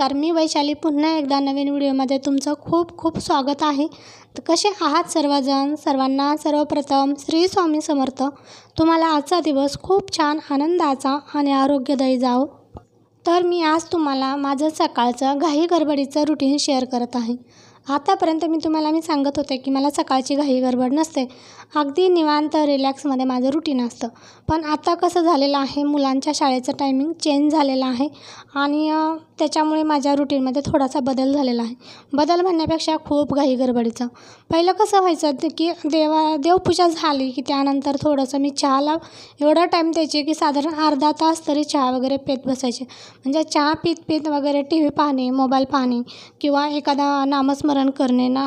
नमस्कार मी वैशाली पुन्हा एकदा नवीन व्हिडिओमध्ये तुमचं खूप खूप स्वागत आहे तर कसे आहात सर्वजण सर्वांना सर्वप्रथम श्री स्वामी समर्थ तुम्हाला आजचा दिवस खूप छान आनंदाचा आणि आरोग्यदायी जाओ तर मी आज तुम्हाला माझं सकाळचं घाई गडबडीचं रुटीन शेअर करत आहे आतापर्यंत मी तुम्हाला मी सांगत होते की मला सकाळची घाई गडबड नसते अगदी निवांत रिलॅक्समध्ये माझं रुटीन असतं पण आता कसं झालेलं आहे मुलांच्या शाळेचं टायमिंग चेंज झालेलं आहे आणि त्याच्यामुळे माझ्या रुटीनमध्ये थोडासा बदल झालेला आहे बदल म्हणण्यापेक्षा खूप घाई गडबडीचं पहिलं कसं व्हायचं की देवा देवपूजा झाली की त्यानंतर थोडंसं मी चहाला एवढा टाईम द्यायचे की साधारण अर्धा तास तरी चहा वगैरे पेत बसायचे म्हणजे चहा पीत पीत वगैरे टी व्ही पाहणे मोबाईल पाहणे किंवा एखादा नामस्म स्मरण करणे ना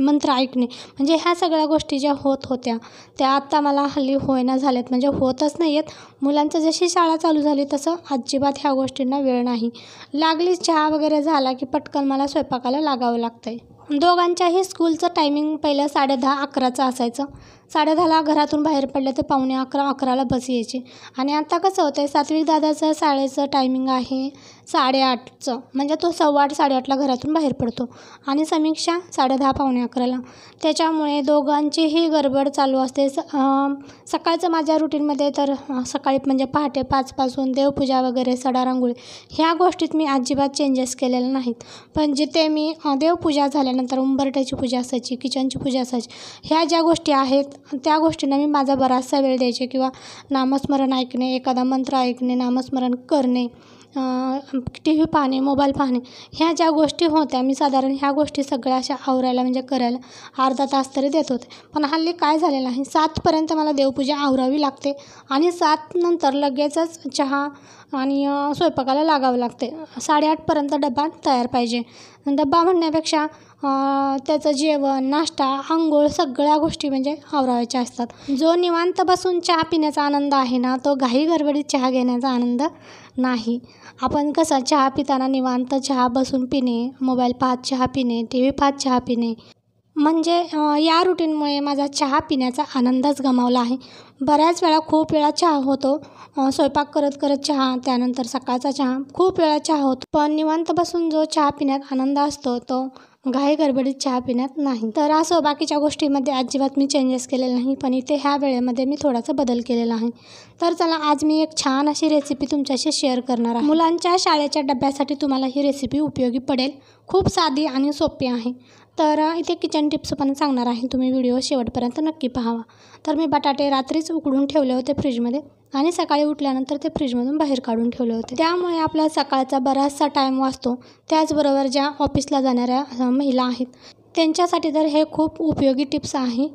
मंत्र ऐकणे म्हणजे ह्या सगळ्या गोष्टी ज्या होत होत्या त्या आत्ता मला हल्ली ना झाल्यात म्हणजे होतच नाही आहेत मुलांचं जशी शाळा चालू झाली तसं अजिबात ह्या गोष्टींना वेळ नाही लागलीच चहा वगैरे झाला की पटकन मला स्वयंपाकाला लागावं लागतं आहे दोघांच्याही स्कूलचं टायमिंग पहिलं साडे दहा अकराचं असायचं साडे दहाला घरातून बाहेर पडलं तर पावणे अकरा अकराला बस यायची आणि आता कसं होतं आहे सात्विक दादाचं शाळेचं टायमिंग आहे साडेआठचं म्हणजे तो सव्वा आठ साडेआठला घरातून बाहेर पडतो आणि समीक्षा साडे दहा पावणे अकराला त्याच्यामुळे दोघांचीही गडबड चालू असते स सकाळचं माझ्या रुटीनमध्ये तर सकाळी म्हणजे पहाटे पाचपासून देवपूजा वगैरे सडा रांगोळी ह्या गोष्टीत मी अजिबात चेंजेस केलेले नाहीत पण जिथे मी देवपूजा झाल्यानंतर उंबरट्याची पूजा असायची किचनची पूजा असायची ह्या ज्या गोष्टी आहेत त्या गोष्टींना मी माझा बराचसा वेळ द्यायचे किंवा नामस्मरण ऐकणे एखादा मंत्र ऐकणे नामस्मरण करणे टी व्ही पाहणे मोबाईल पाहणे ह्या ज्या गोष्टी होत्या मी साधारण ह्या गोष्टी सगळ्या अशा आवरायला म्हणजे करायला अर्धा तास तरी देत होते पण हल्ली काय झालेलं आहे सातपर्यंत मला देवपूजा आवरावी लागते आणि सात नंतर लगेचच चहा आणि स्वयंपाकाला लागावं लागते साडेआठपर्यंत डबा तयार पाहिजे डब्बा म्हणण्यापेक्षा त्याचं जेवण नाश्ता आंघोळ सगळ्या गोष्टी म्हणजे आवरावायच्या असतात जो निवांत बसून चहा पिण्याचा आनंद आहे ना तो घाई गडबडीत चहा घेण्याचा आनंद नाही आपण कसा चहा पिताना निवांत चहा बसून पिणे मोबाईल पाहत चहा पिणे टी व्ही पाहत चहा पिणे म्हणजे या रुटीनमुळे माझा चहा पिण्याचा आनंदच गमावला आहे बऱ्याच वेळा खूप वेळा चहा होतो स्वयंपाक करत करत चहा त्यानंतर सकाळचा चहा खूप वेळा चहा होतो पण निवांत बसून जो चहा पिण्यात आनंद असतो तो घाई गडबडीत चहा पिण्यात नाही तर असं बाकीच्या गोष्टीमध्ये अजिबात मी चेंजेस केलेले नाही पण इथे ह्या वेळेमध्ये मी थोडासा बदल केलेला आहे तर चला आज मी एक छान अशी रेसिपी तुमच्याशी शेअर करणार आहे मुलांच्या शाळेच्या डब्यासाठी तुम्हाला ही रेसिपी उपयोगी पडेल खूप साधी आणि सोपी आहे तर इथे किचन टिप्स पण सांगणार आहे तुम्ही व्हिडिओ शेवटपर्यंत नक्की पाहावा तर मी बटाटे रात्रीच उकडून ठेवले होते फ्रीजमध्ये आणि सकाळी उठल्यानंतर ते फ्रीजमधून बाहेर काढून ठेवले होते त्यामुळे आपला सकाळचा बराचसा टाईम वाचतो त्याचबरोबर ज्या ऑफिसला जाणाऱ्या महिला आहेत त्यांच्यासाठी तर हे खूप उपयोगी टिप्स आहे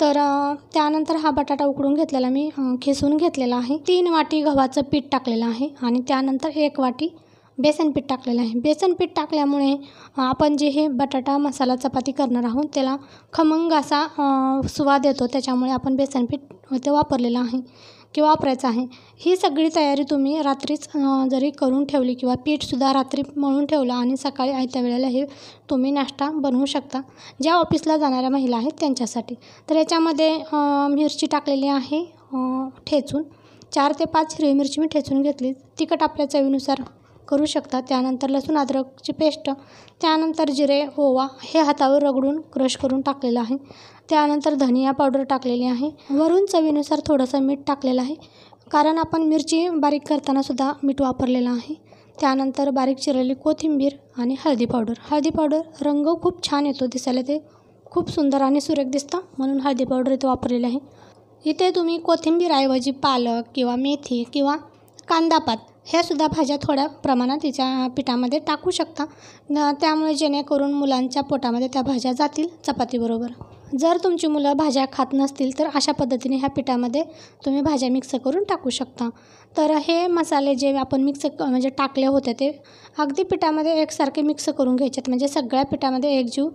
तर त्यानंतर हा बटाटा उकडून घेतलेला मी खेसून घेतलेला आहे तीन वाटी गव्हाचं पीठ टाकलेलं आहे आणि त्यानंतर एक वाटी बेसन पीठ टाकलेलं आहे बेसन पीठ टाकल्यामुळे आपण जे हे बटाटा मसाला चपाती करणार आहोत त्याला खमंग असा स्वाद येतो त्याच्यामुळे आपण बेसन पीठ ते वापरलेलं आहे किंवा वापरायचं आहे ही सगळी तयारी तुम्ही रात्रीच जरी करून ठेवली किंवा पीठसुद्धा रात्री मळून ठेवलं आणि सकाळी आयत्या वेळेला हे तुम्ही नाश्ता बनवू शकता ज्या ऑफिसला जाणाऱ्या महिला आहेत त्यांच्यासाठी तर याच्यामध्ये मिरची टाकलेली आहे ठेचून चार ते पाच हिरवी मिरची मी ठेचून घेतली तिखट आपल्या चवीनुसार करू शकता त्यानंतर लसूण अद्रकची पेस्ट त्यानंतर जिरे ओवा हे हातावर रगडून क्रश करून टाकलेलं आहे त्यानंतर धनिया पावडर टाकलेली आहे वरून चवीनुसार थोडंसं मीठ टाकलेलं आहे कारण आपण मिरची बारीक करतानासुद्धा मीठ वापरलेलं आहे त्यानंतर बारीक चिरलेली कोथिंबीर आणि हळदी पावडर हळदी पावडर रंग खूप छान येतो दिसायला ते खूप सुंदर आणि सुरेख दिसतं म्हणून हळदी पावडर इथे वापरलेली आहे इथे तुम्ही कोथिंबीरऐवजी पालक किंवा मेथी किंवा कांदापात ह्यासुद्धा भाज्या थोड्या प्रमाणात तिच्या पिठामध्ये टाकू शकता त्यामुळे जेणेकरून मुलांच्या पोटामध्ये त्या भाज्या जातील चपातीबरोबर जर तुमची मुलं भाज्या खात नसतील तर अशा पद्धतीने ह्या पिठामध्ये तुम्ही भाज्या मिक्स करून टाकू शकता तर हे मसाले जे आपण मिक्स म्हणजे टाकले होते ते अगदी पिठामध्ये एकसारखे मिक्स करून घ्यायचेत म्हणजे सगळ्या पिठामध्ये एकजीव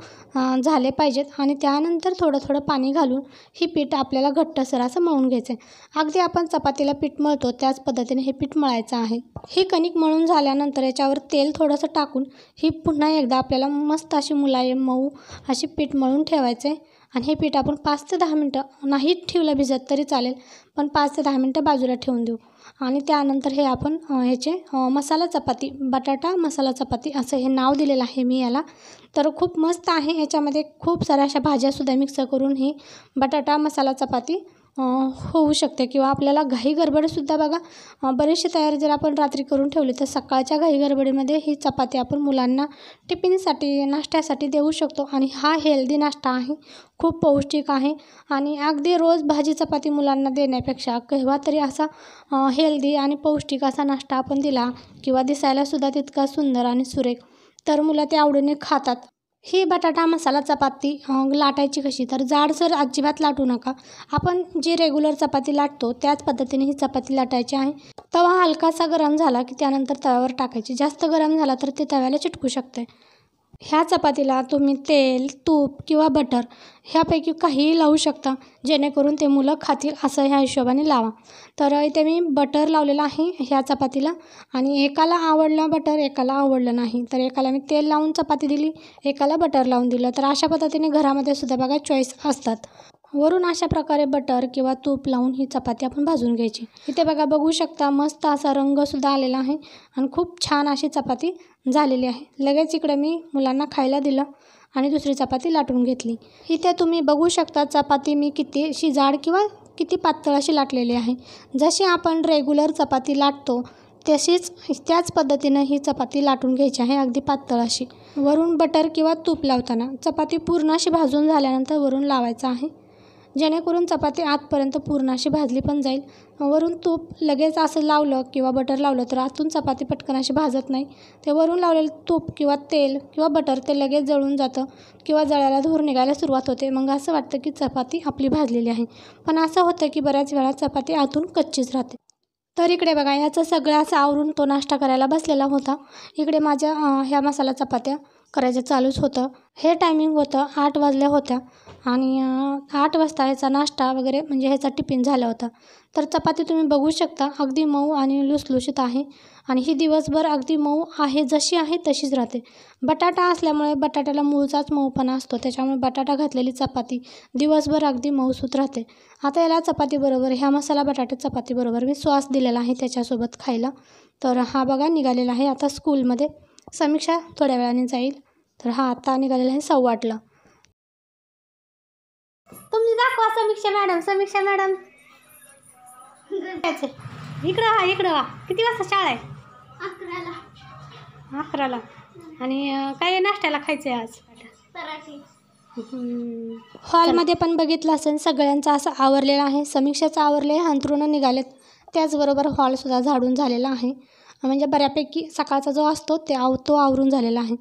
झाले पाहिजेत आणि त्यानंतर थोडं थोडं पाणी घालून ही पीठ आपल्याला घट्टसर असं मळून घ्यायचं आहे अगदी आपण चपातीला पीठ मळतो त्याच पद्धतीने हे पीठ मळायचं आहे हे कणिक मळून झाल्यानंतर याच्यावर तेल थोडंसं टाकून ही पुन्हा एकदा आपल्याला मस्त अशी मुलायम मऊ अशी पीठ मळून ठेवायचं आणि हे पीठ आपण पाच ते दहा मिनटं नाही ठेवलं भिजत तरी चालेल पण पाच ते दहा मिनटं बाजूला ठेवून देऊ आणि त्यानंतर हे आपण ह्याचे मसाला चपाती बटाटा मसाला चपाती असं हे नाव दिलेलं आहे मी याला तर खूप मस्त आहे ह्याच्यामध्ये खूप साऱ्या अशा भाज्यासुद्धा मिक्स करून ही बटाटा मसाला चपाती होऊ शकते किंवा आपल्याला घाई गडबडसुद्धा बघा बरेचसे तयारी जर आपण रात्री करून ठेवली तर सकाळच्या घाई गडबडीमध्ये ही चपाती आपण मुलांना टिफिनसाठी नाश्त्यासाठी देऊ शकतो आणि हा हेल्दी नाश्ता आहे खूप पौष्टिक आहे आणि अगदी रोज भाजी चपाती मुलांना देण्यापेक्षा केव्हा तरी असा हेल्दी आणि पौष्टिक असा नाश्ता आपण दिला किंवा दिसायलासुद्धा तितका सुंदर आणि सुरेख तर मुलं ते आवडीने खातात ही बटाटा मसाला चपाती लाटायची कशी तर जाडसर अजिबात लाटू नका आपण जी रेग्युलर चपाती लाटतो त्याच पद्धतीने ही चपाती लाटायची आहे तवा हलकासा गरम झाला की त्यानंतर तव्यावर टाकायची जास्त गरम झाला तर ते तव्याला चिटकू शकते ह्या चपातीला तुम्ही तेल तूप किंवा बटर ह्यापैकी काहीही लावू शकता जेणेकरून ते मुलं खातील असं ह्या हिशोबाने लावा तर इथे मी बटर लावलेलं आहे ह्या चपातीला आणि एकाला आवडलं बटर एकाला आवडलं नाही तर एकाला मी तेल लावून चपाती दिली एकाला बटर लावून दिलं तर अशा पद्धतीने घरामध्ये सुद्धा बघा चॉईस असतात वरून अशा प्रकारे बटर किंवा तूप लावून ही चपाती आपण भाजून घ्यायची इथे बघा बघू शकता मस्त असा रंगसुद्धा आलेला आहे आणि खूप छान अशी चपाती झालेली आहे लगेच इकडे मी मुलांना खायला दिलं आणि दुसरी चपाती लाटून घेतली इथे तुम्ही बघू शकता चपाती मी किती अशी जाड किंवा किती पातळ अशी लाटलेली आहे जशी आपण रेग्युलर चपाती लाटतो तशीच त्याच पद्धतीनं ही चपाती लाटून घ्यायची आहे अगदी पातळ अशी वरून बटर किंवा तूप लावताना चपाती पूर्ण अशी भाजून झाल्यानंतर वरून लावायचं आहे जेणेकरून चपाती आतपर्यंत पूर्ण अशी भाजली पण जाईल वरून तूप लगेच असं लावलं किंवा बटर लावलं तर आतून चपाती पटकन अशी भाजत नाही ते वरून लावलेलं तूप किंवा तेल किंवा बटर ते लगेच जळून जातं किंवा जळायला धूर निघायला सुरुवात होते मग असं वाटतं की चपाती आपली भाजलेली आहे पण असं होतं की बऱ्याच वेळा चपाती आतून कच्चीच राहते तर इकडे बघा याचं सगळं असं आवरून तो नाश्ता करायला बसलेला होता इकडे माझ्या ह्या मसाला चपात्या करायचं चालूच होतं हे टायमिंग होतं आठ वाजल्या होत्या आणि आठ वाजता ह्याचा नाश्ता वगैरे म्हणजे ह्याचा टिफिन झाला होता तर चपाती तुम्ही बघू शकता अगदी मऊ आणि लुसलुशीत आहे आणि ही दिवसभर अगदी मऊ आहे जशी आहे तशीच राहते बटाटा असल्यामुळे बटाट्याला मूळचाच मऊपणा असतो त्याच्यामुळे बटाटा घातलेली चपाती दिवसभर अगदी मऊसूत राहते आता याला चपातीबरोबर ह्या मसाला बटाट्या चपातीबरोबर मी सॉस दिलेला आहे त्याच्यासोबत खायला तर हा बघा निघालेला आहे आता स्कूलमध्ये समीक्षा थोड्या वेळाने जाईल तर हा आता निघालेला आहे सव्वाटला तुम्ही दाखवा समीक्षा मॅडम समीक्षा मॅडम इकडं हा इकडं वा किती वाजता शाळा आहे अकराला अकराला आणि काय नाश्त्याला खायचं आहे आज हॉलमध्ये पण बघितलं असेल सगळ्यांचा असं आवरलेला आहे समीक्षाचं आवरले अंथरुणं निघालेत त्याचबरोबर हॉलसुद्धा झाडून झालेला आहे म्हणजे बऱ्यापैकी सकाळचा जो असतो ते आव तो आवरून झालेला आहे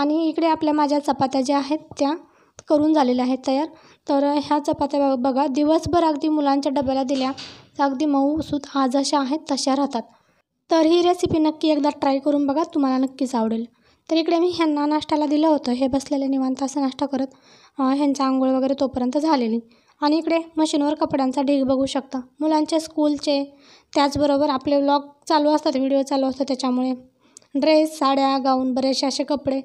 आणि इकडे आपल्या माझ्या चपात्या ज्या आहेत त्या करून झालेल्या आहेत तयार तर ह्या चपात्या बघा दिवसभर अगदी मुलांच्या डब्याला दिल्या अगदी मऊ सूत आज जशा आहेत तशा राहतात तर ही रेसिपी नक्की एकदा ट्राय करून बघा तुम्हाला नक्कीच आवडेल तर इकडे मी ह्यांना नाश्त्याला दिलं होतं हे बसलेले निवांत असं नाश्ता करत ह्यांचा आंघोळ वगैरे तोपर्यंत झालेली आणि इकडे मशीनवर कपड्यांचा ढीग बघू शकता मुलांचे स्कूलचे त्याचबरोबर आपले व्लॉग चालू असतात व्हिडिओ चालू असतात त्याच्यामुळे ड्रेस साड्या गाऊन बरेचसे असे कपडे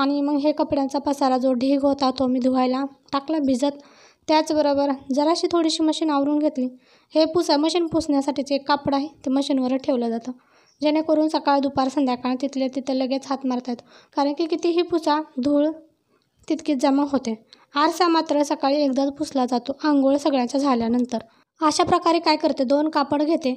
आणि मग हे कपड्यांचा पसारा जो ढीग होता तो मी धुवायला टाकला भिजत त्याचबरोबर जराशी थोडीशी मशीन आवरून घेतली हे पुसा मशीन पुसण्यासाठीचे एक कापड आहे ते मशीनवर ठेवलं जातं जेणेकरून सकाळ दुपार संध्याकाळ तिथले तिथं लगेच हात मारतात कारण की कितीही पुसा धूळ तितकीच जमा होते आरसा मात्र सकाळी एकदाच पुसला जातो आंघोळ सगळ्यांच्या झाल्यानंतर अशा प्रकारे काय करते दोन कापड घेते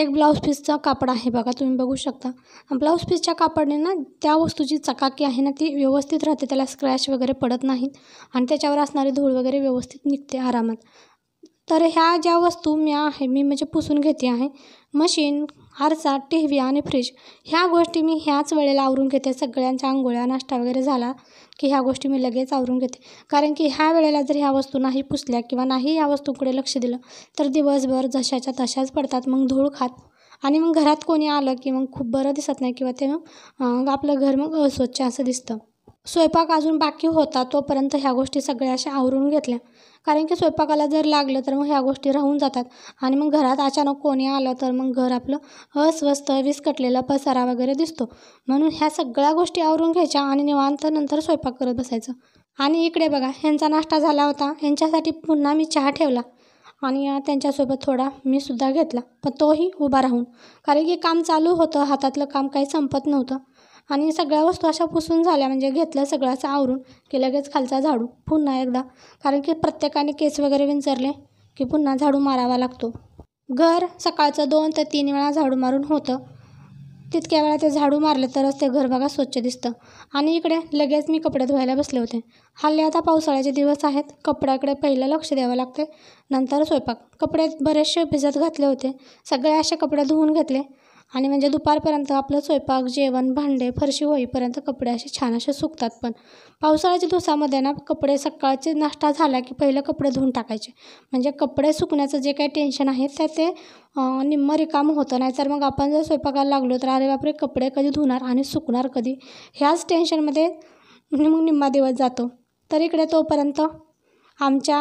एक ब्लाऊज पीसचा कापड आहे बघा तुम्ही बघू शकता ब्लाऊज पीसच्या कापडने ना त्या वस्तूची चकाकी आहे ना ती व्यवस्थित राहते त्याला स्क्रॅच वगैरे पडत नाहीत आणि त्याच्यावर असणारी धूळ वगैरे व्यवस्थित निघते आरामात तर ह्या ज्या वस्तू मी आहे मी म्हणजे पुसून घेते आहे मशीन आरसा टी व्ही आणि फ्रीज ह्या गोष्टी मी ह्याच वेळेला आवरून घेते सगळ्यांच्या आंघोळ्या नाश्ता वगैरे झाला की ह्या गोष्टी मी लगेच आवरून घेते कारण की ह्या वेळेला जर ह्या वस्तू नाही पुसल्या किंवा नाही या वस्तूकडे लक्ष दिलं तर दिवसभर जशाच्या तशाच पडतात मग धूळ खात आणि मग घरात कोणी आलं की मग खूप बरं दिसत नाही किंवा ते मग आपलं घर मग अस्वच्छ असं दिसतं स्वयंपाक अजून बाकी होता तोपर्यंत ह्या गोष्टी सगळ्या अशा आवरून घेतल्या कारण की स्वयंपाकाला जर लागलं तर मग ह्या गोष्टी राहून जातात आणि मग घरात अचानक कोणी आलं तर मग घर आपलं अस्वस्थ विस्कटलेला पसारा वगैरे दिसतो म्हणून ह्या सगळ्या गोष्टी आवरून घ्यायच्या आणि निवांतनंतर स्वयंपाक करत बसायचं आणि इकडे बघा ह्यांचा नाश्ता झाला होता ह्यांच्यासाठी पुन्हा मी चहा ठेवला आणि त्यांच्यासोबत थोडा मी सुद्धा घेतला पण तोही उभा राहून कारण की काम चालू होतं हातातलं काम काही संपत नव्हतं आणि सगळ्या वस्तू अशा पुसून झाल्या म्हणजे घेतल्या सगळ्याचं आवरून की लगेच खालचा झाडू पुन्हा एकदा कारण की प्रत्येकाने केस वगैरे विंचरले की पुन्हा झाडू मारावा लागतो घर सकाळचं दोन ते तीन वेळा झाडू मारून होतं तितक्या वेळा ते झाडू मारले तरच ते घर बघा स्वच्छ दिसतं आणि इकडे लगेच मी कपडे धुवायला बसले होते हल्ले आता पावसाळ्याचे दिवस आहेत कपड्याकडे पहिलं लक्ष द्यावं लागते नंतर स्वयंपाक कपडे बरेचसे भिजत घातले होते सगळे असे कपडे धुवून घेतले आणि म्हणजे दुपारपर्यंत आपलं स्वयंपाक जेवण भांडे फरशी होईपर्यंत कपडे असे छान असे सुकतात पण पावसाळ्याच्या दिवसामध्ये ना कपडे सकाळचे नाश्ता झाला की पहिले कपडे धुवून टाकायचे म्हणजे कपडे सुकण्याचं जे काही टेन्शन आहे त्या ते निम्म रिकाम होतं तर मग आपण जर स्वयंपाकाला लागलो तर अरे बापरे कपडे कधी धुणार आणि सुकणार कधी ह्याच टेन्शनमध्ये मग निम्मा दिवस जातो तर इकडे तोपर्यंत आमच्या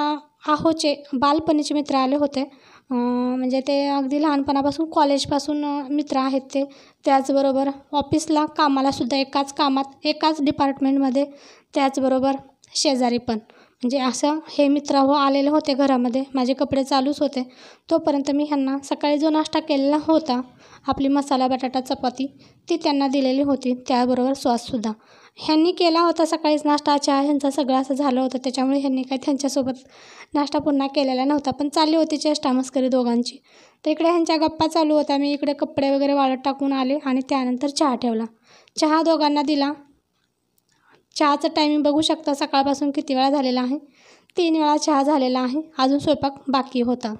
आहोचे बालपणीचे मित्र आले होते म्हणजे ते अगदी लहानपणापासून कॉलेजपासून मित्र आहेत ते त्याचबरोबर ऑफिसला कामालासुद्धा एकाच कामात एकाच डिपार्टमेंटमध्ये त्याचबरोबर शेजारी पण म्हणजे असं हे मित्र हो आलेले होते घरामध्ये माझे कपडे चालूच होते तोपर्यंत मी ह्यांना सकाळी जो नाश्ता केलेला होता आपली मसाला बटाटा चपाती ती त्यांना दिलेली होती त्याबरोबर सॉससुद्धा ह्यांनी केला होता सकाळीच नाश्ता चहा ह्यांचा सगळं असं झालं होतं त्याच्यामुळे ह्यांनी काय त्यांच्यासोबत नाश्ता पुन्हा केलेला नव्हता पण चालली होती चेष्टा मस्करी दोघांची तर इकडे ह्यांच्या गप्पा चालू होत्या मी इकडे कपडे वगैरे वाळत टाकून आले आणि त्यानंतर चहा ठेवला चहा दोघांना दिला चहाचं टायमिंग बघू शकता सकाळपासून किती वेळा झालेला आहे तीन वेळा चहा झालेला आहे अजून स्वयंपाक बाकी होता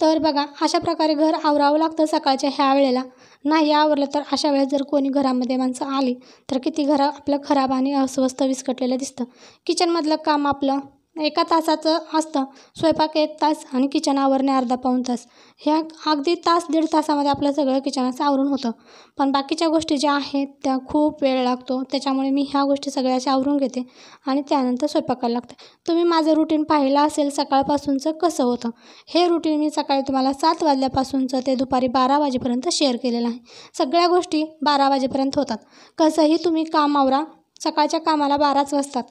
तर बघा अशा प्रकारे घर आवरावं लागतं सकाळच्या ह्या वेळेला नाही आवरलं तर अशा वेळेस जर कोणी घरामध्ये माणसं आली तर किती घरा आपलं खराब आणि अस्वस्थ विस्कटलेलं दिसतं किचनमधलं काम आपलं एका तासाचं असतं स्वयंपाक एक तास आणि किचन आवरणे अर्धा पाऊण तास ह्या अगदी तास दीड तासामध्ये आपलं सगळं किचनाचं आवरून होतं पण बाकीच्या गोष्टी ज्या आहेत त्या खूप वेळ लागतो त्याच्यामुळे मी ह्या गोष्टी सगळ्याच्या आवरून घेते आणि त्यानंतर स्वयंपाकाला लागते तुम्ही माझं रुटीन पाहिलं असेल सकाळपासूनचं कसं होतं हे रुटीन मी सकाळी तुम्हाला सात वाजल्यापासूनचं ते दुपारी बारा वाजेपर्यंत शेअर केलेलं आहे सगळ्या गोष्टी बारा वाजेपर्यंत होतात कसंही तुम्ही काम आवरा सकाळच्या कामाला बाराच वाजतात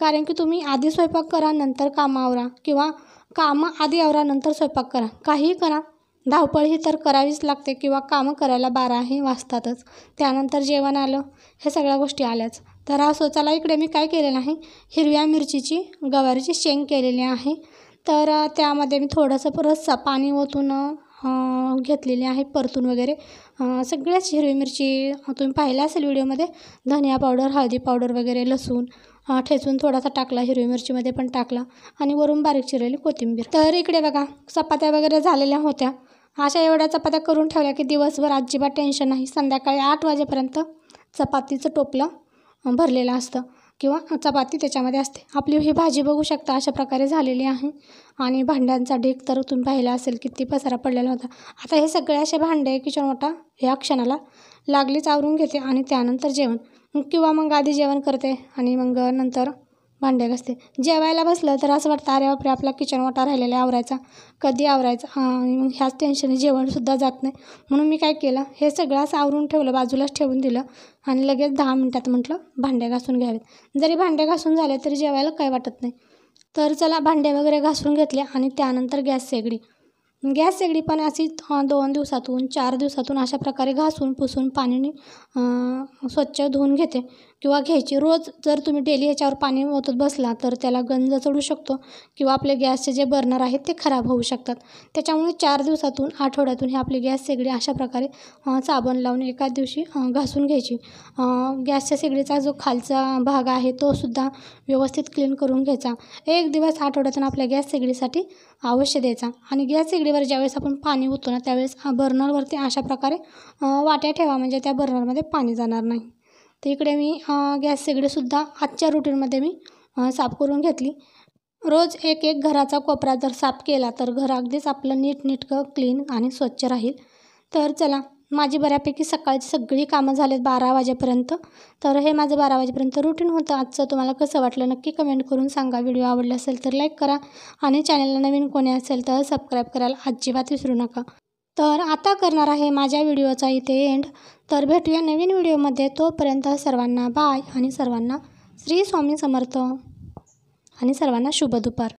कारण की तुम्ही आधी स्वयंपाक करा नंतर कामं आवरा किंवा कामं आधी आवरा नंतर स्वयंपाक करा काहीही करा धावपळ ही तर करावीच लागते किंवा कामं करायला बाराही वाजतातच त्यानंतर जेवण आलं हे सगळ्या गोष्टी आल्याच तर हा सोचाला इकडे मी काय केलेलं आहे हिरव्या मिरचीची गवारीची शेंग केलेली आहे तर त्यामध्ये मी थोडंसं परत पाणी ओतून घेतलेली आहे परतून वगैरे सगळ्याच हिरवी मिरची तुम्ही पाहिल्या असेल व्हिडिओमध्ये धनिया पावडर हळदी पावडर वगैरे लसूण ठेचून थोडासा टाकला हिरवी मिरचीमध्ये पण टाकला आणि वरून बारीक चिरलेली कोथिंबीर तर इकडे बघा चपात्या वगैरे झालेल्या होत्या अशा एवढ्या चपात्या करून ठेवल्या की दिवसभर अजिबात टेन्शन नाही संध्याकाळी आठ वाजेपर्यंत चपातीचं टोपलं भरलेलं असतं किंवा चपाती त्याच्यामध्ये असते आपली ही भाजी बघू शकता अशा प्रकारे झालेली आहे आणि भांड्यांचा ढेक तर तुम्ही पाहिला असेल किती पसारा पडलेला होता आता हे सगळे असे भांडे किचन वाटा ह्या क्षणाला लागलीच आवरून घेते आणि त्यानंतर जेवण किंवा मग आधी जेवण करते आणि मग नंतर भांडे घासते जेवायला बसलं तर असं वाटतं अरे बापरे आपला किचन वाटा राहिलेला आवरायचा कधी आवरायचा आणि मग ह्याच टेन्शनने जेवणसुद्धा जात नाही म्हणून मी काय केलं हे सगळं असं आवरून ठेवलं बाजूलाच ठेवून दिलं आणि लगेच दहा मिनटात म्हटलं भांडे घासून घ्यावेत जरी भांडे घासून झाले तरी जेवायला काय वाटत नाही तर चला भांडे वगैरे घासून घेतले आणि त्यानंतर गॅस शेगडी गॅस शेगडी पण अशी दोन दिवसातून चार दिवसातून अशा प्रकारे घासून पुसून पाण्याने स्वच्छ धुवून घेते किंवा घ्यायची रोज जर तुम्ही डेली याच्यावर पाणी ओतत बसला तर त्याला गंज चढू शकतो किंवा आपले गॅसचे जे बर्नर आहेत ते खराब होऊ शकतात त्याच्यामुळे चार दिवसातून आठवड्यातून हे आपले गॅस शेगडी अशा प्रकारे साबण लावून एका दिवशी घासून घ्यायची गॅसच्या शेगडीचा जो खालचा भाग आहे तो सुद्धा व्यवस्थित क्लीन करून घ्यायचा एक दिवस आठवड्यातून आपल्या गॅस शेगडीसाठी अवश्य द्यायचा आणि गॅस शेगडीवर ज्यावेळेस आपण पाणी ओतो ना त्यावेळेस बर्नरवरती अशा प्रकारे वाट्या ठेवा म्हणजे त्या बर्नरमध्ये पाणी जाणार नाही तर इकडे मी गॅस शेगडीसुद्धा आजच्या रुटीनमध्ये मी साफ करून घेतली रोज एक एक घराचा कोपरा जर साफ केला तर घर अगदीच आपलं नीटनीटकं क्लीन आणि स्वच्छ राहील तर चला माझी बऱ्यापैकी सकाळची सगळी कामं झालीत बारा वाजेपर्यंत तर हे माझं बारा वाजेपर्यंत रुटीन होतं आजचं तुम्हाला कसं वाटलं नक्की कमेंट करून सांगा व्हिडिओ आवडला असेल तर लाईक करा आणि चॅनलला नवीन कोणी असेल तर सबस्क्राईब करायला अजिबात विसरू नका तर आता करणार आहे माझ्या व्हिडिओचा इथे एंड तर भेटूया नवीन व्हिडिओमध्ये तोपर्यंत सर्वांना बाय आणि सर्वांना श्री स्वामी समर्थ आणि सर्वांना शुभ दुपार